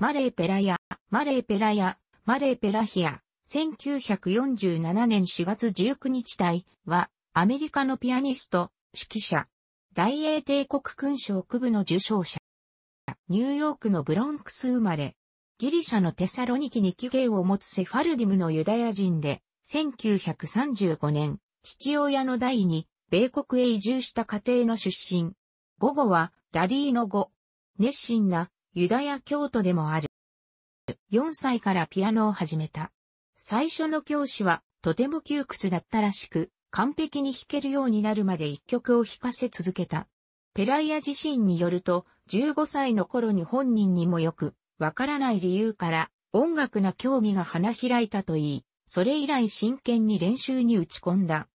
マレー・ペラヤ、マレー・ペラヤ、マレー・ペラヒア、1947年4月19日隊は、アメリカのピアニスト、指揮者、大英帝国勲章区部の受賞者、ニューヨークのブロンクス生まれ、ギリシャのテサロニキに起源を持つセファルディムのユダヤ人で、1935年、父親の代に、米国へ移住した家庭の出身。午後は、ラリーの語。熱心なユダヤ教徒でもある。4歳からピアノを始めた。最初の教師はとても窮屈だったらしく、完璧に弾けるようになるまで一曲を弾かせ続けた。ペライア自身によると、15歳の頃に本人にもよく、わからない理由から、音楽の興味が花開いたといい、それ以来真剣に練習に打ち込んだ。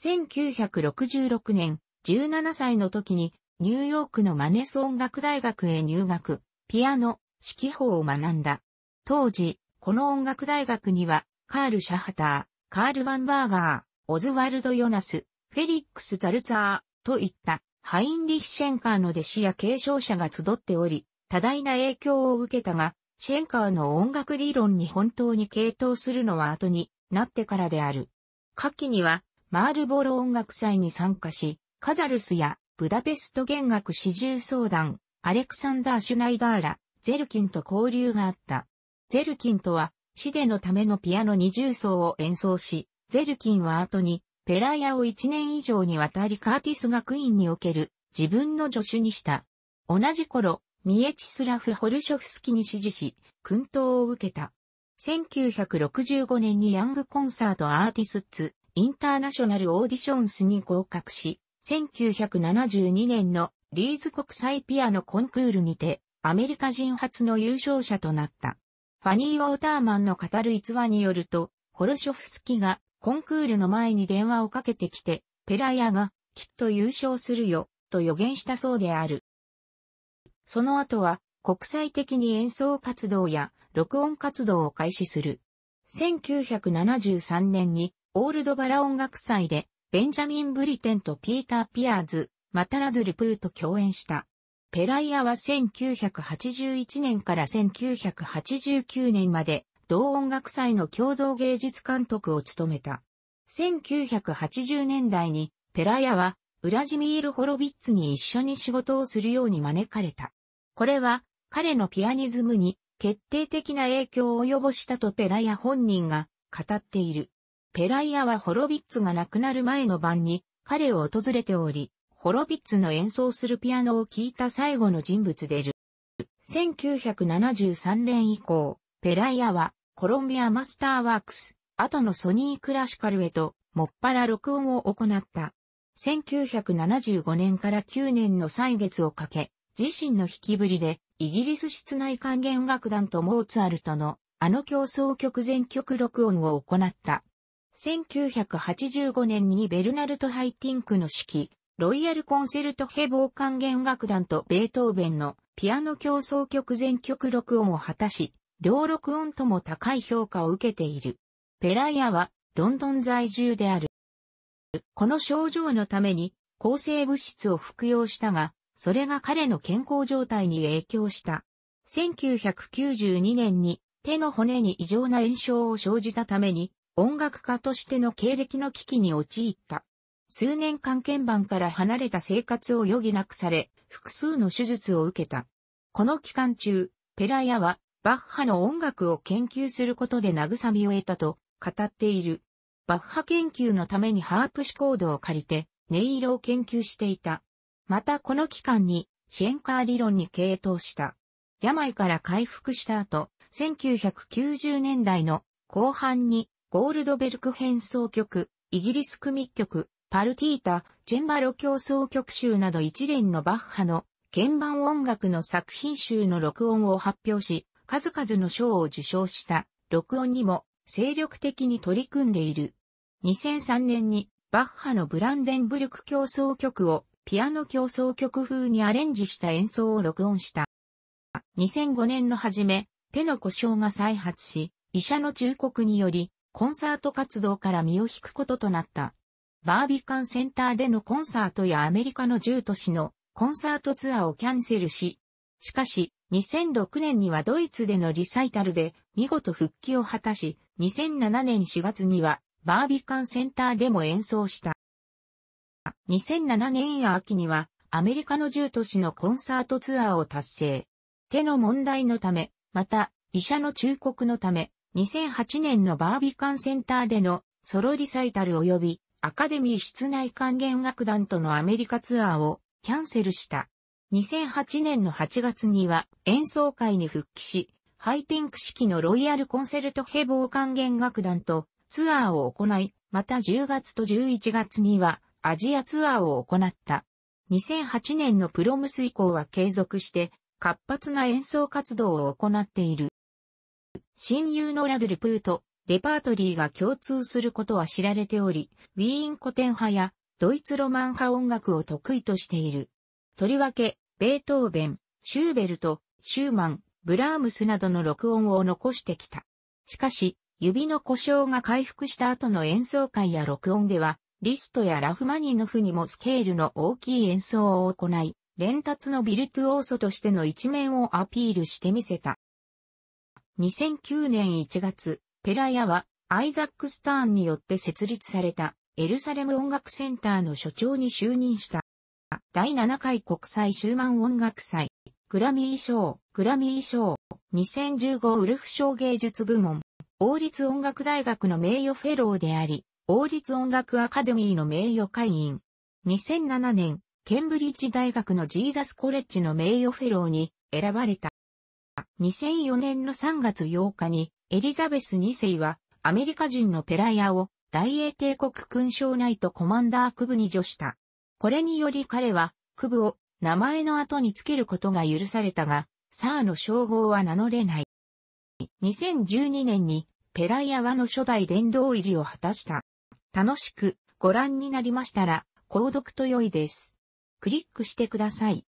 1966年、17歳の時に、ニューヨークのマネス音楽大学へ入学。ピアノ、指揮法を学んだ。当時、この音楽大学には、カール・シャハター、カール・ワンバーガー、オズワルド・ヨナス、フェリックス・ザルツァー、といった、ハインリッシェンカーの弟子や継承者が集っており、多大な影響を受けたが、シェンカーの音楽理論に本当に傾倒するのは後になってからである。下記には、マールボロ音楽祭に参加し、カザルスやブダペスト弦楽四重奏団、アレクサンダー・シュナイダーら、ゼルキンと交流があった。ゼルキンとは、シデのためのピアノ二重奏を演奏し、ゼルキンは後に、ペラヤを一年以上にわたりカーティス学院における自分の助手にした。同じ頃、ミエチスラフ・ホルショフスキに指示し、訓導を受けた。1965年にヤングコンサートアーティスツ・インターナショナルオーディションスに合格し、1972年のリーズ国際ピアノコンクールにて、アメリカ人初の優勝者となった。ファニー・ウォーターマンの語る逸話によると、ホロショフスキがコンクールの前に電話をかけてきて、ペラヤがきっと優勝するよ、と予言したそうである。その後は国際的に演奏活動や録音活動を開始する。1973年にオールドバラ音楽祭でベンジャミン・ブリテンとピーター・ピアーズ、マタラドゥルプーと共演した。ペライアは1981年から1989年まで同音楽祭の共同芸術監督を務めた。1980年代にペライアはウラジミール・ホロビッツに一緒に仕事をするように招かれた。これは彼のピアニズムに決定的な影響を及ぼしたとペライア本人が語っている。ペライアはホロビッツが亡くなる前の晩に彼を訪れており、ホロビッツの演奏するピアノを聴いた最後の人物でる。1973年以降、ペライアはコロンビアマスターワークス、後のソニークラシカルへと、もっぱら録音を行った。1975年から9年の歳月をかけ、自身の引きぶりで、イギリス室内管弦楽団とモーツァルトの、あの競争曲全曲録音を行った。1985年にベルナルト・ハイティンクの指揮、ロイヤルコンセルトヘ傍管弦楽団とベートーベンのピアノ競争曲全曲録音を果たし、両録音とも高い評価を受けている。ペライアはロンドン在住である。この症状のために抗生物質を服用したが、それが彼の健康状態に影響した。1992年に手の骨に異常な炎症を生じたために音楽家としての経歴の危機に陥った。数年間鍵盤から離れた生活を余儀なくされ、複数の手術を受けた。この期間中、ペラヤは、バッハの音楽を研究することで慰みを得たと語っている。バッハ研究のためにハープシコードを借りて音色を研究していた。またこの期間にシェンカー理論に傾倒した。病から回復した後、1990年代の後半にゴールドベルク変奏曲、イギリス組曲、パルティータ、チェンバロ競争曲集など一連のバッハの鍵盤音楽の作品集の録音を発表し、数々の賞を受賞した録音にも精力的に取り組んでいる。2003年にバッハのブランデンブルク競争曲をピアノ競争曲風にアレンジした演奏を録音した。2005年の初め、手の故障が再発し、医者の忠告により、コンサート活動から身を引くこととなった。バービカンセンターでのコンサートやアメリカの10都市のコンサートツアーをキャンセルし、しかし、2006年にはドイツでのリサイタルで見事復帰を果たし、2007年4月にはバービカンセンターでも演奏した。2007年や秋にはアメリカの10都市のコンサートツアーを達成。手の問題のため、また医者の忠告のため、2008年のバービカンセンターでのソロリサイタル及びアカデミー室内管弦楽団とのアメリカツアーをキャンセルした。2008年の8月には演奏会に復帰し、ハイティンク式のロイヤルコンセルトヘボー管弦楽団とツアーを行い、また10月と11月にはアジアツアーを行った。2008年のプロムス以降は継続して活発な演奏活動を行っている。親友のラドルプーとレパートリーが共通することは知られており、ウィーン古典派やドイツロマン派音楽を得意としている。とりわけ、ベートーベン、シューベルト、シューマン、ブラームスなどの録音を残してきた。しかし、指の故障が回復した後の演奏会や録音では、リストやラフマニノフにもスケールの大きい演奏を行い、連達のビルトゥオーソとしての一面をアピールしてみせた。2009年1月、ペラヤは、アイザック・スターンによって設立された、エルサレム音楽センターの所長に就任した。第7回国際シューマン音楽祭、グラミー賞、グラミー賞、2015ウルフ賞芸術部門、王立音楽大学の名誉フェローであり、王立音楽アカデミーの名誉会員。2007年、ケンブリッジ大学のジーザスコレッジの名誉フェローに選ばれた。2004年の3月8日にエリザベス2世は、アメリカ人のペライアを、大英帝国勲章ナイトコマンダー区部に助した。これにより彼は、区部を、名前の後につけることが許されたが、サーの称号は名乗れない。2012年に、ペライアワの初代殿堂入りを果たした。楽しくご覧になりましたら、購読と良いです。クリックしてください。